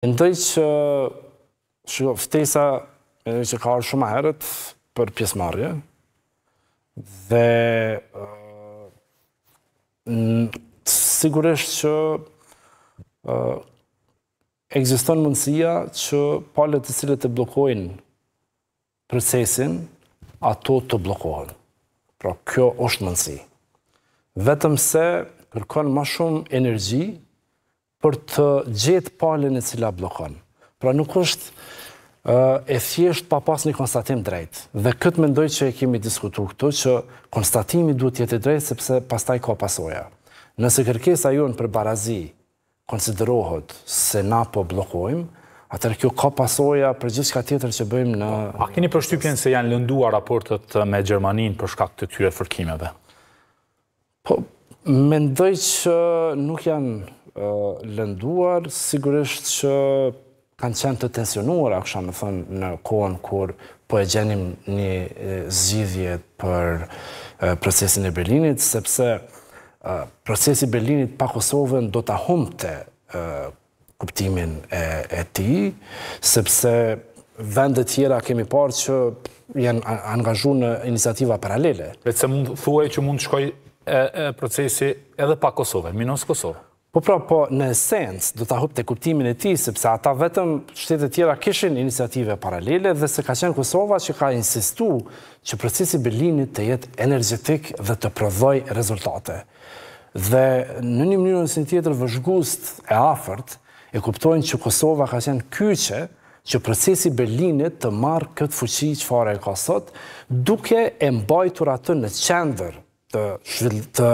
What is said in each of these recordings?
Mendoj që ftesa që ka ardhur shumë herët për pjesëmarrje. Dhe sigurisht që egziston ekziston mundësia që palët të cilët të blokojnë procesin, ato të blokohen. Pra, kjo është mundësi. Vetëm se kërkon ma shumë energji për të gjithë palën e cila blokon. Pra nuk është e thjesht pa pas një konstatim drejt. Dhe këtë mendoj që e kemi diskutu këtu, që konstatimi duhet jetë drejt, sepse pastaj ka pasoja. Nëse kërkesa ju në për barazi konsiderohet se na po blokojmë, atër kjo ka pasoja për gjithë ka tjetër që bëjmë në... A keni përshtypjen se janë lëndua raportet me Gjermanin për shkak të tyre fërkimeve? Po, mendoj që nuk janë lënduar, sigurisht që kanë qenë të tensionuar, akësha me thënë, në kohën kur po e gjenim një zgjidhje për procesin e Berlinit, sepse procesi Berlinit pa Kosovën do të ahumte kuptimin e ti, sepse vendet tjera kemi parë që janë angazhu në inisiativa paralele. Vecë mund thuaj që mund të shkoj procesi edhe pa Kosovën, minus Kosovën. Po pra, po në esens, do të ahup të kuptimin e ti, sepse ata vetëm shtetet tjera kishin iniciative paralele dhe se ka qenë Kosova që ka insistu që procesi Berlinit të jetë energetik dhe të prodhoj rezultate. Dhe në një mënyrën si tjetër vëzhgust e afert, e kuptojnë që Kosova ka qenë kyqe që procesi Berlinit të marë këtë fuqi që fare e ka sot, duke e mbajtur atë në qendër të,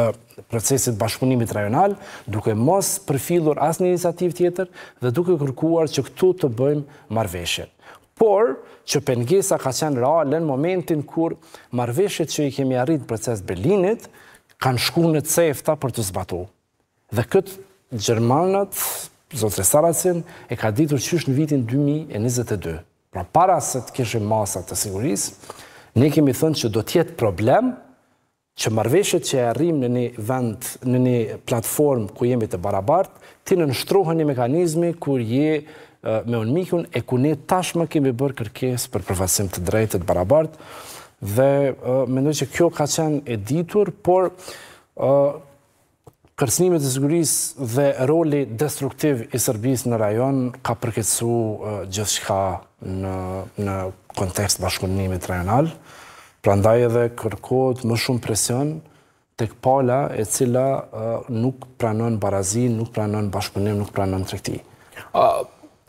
procesit bashkëpunimit rajonal, duke mos përfilur asë një inisiativ tjetër dhe duke kërkuar që këtu të bëjmë marveshje. Por, që pengesa ka qenë realen momentin kur marveshjet që i kemi arrit proces Berlinit, kanë shku në cefta për të zbatu. Dhe këtë Gjermanët, Zotre Saracin, e ka ditur qysh në vitin 2022. Pra para se të keshë masat të sigurisë, ne kemi thënë që do tjetë problem që marveshët që e arrim në një vend, në një platform ku jemi të barabart, ti në nështrohë një mekanizmi kur je me unë mikun e ku ne tashma kemi bërë kërkes për përfasim të drejtët barabart, dhe mendoj që kjo ka qenë e ditur, por kërsnimet të siguris dhe roli destruktiv i Sërbis në rajon ka përketsu gjithë shka në kontekst bashkëpunimit rajonalë, Prandaj edhe kërkohet më shumë presion tek pala e cila uh, nuk pranon barazin, nuk pranon bashkëpunim, nuk pranon tregti.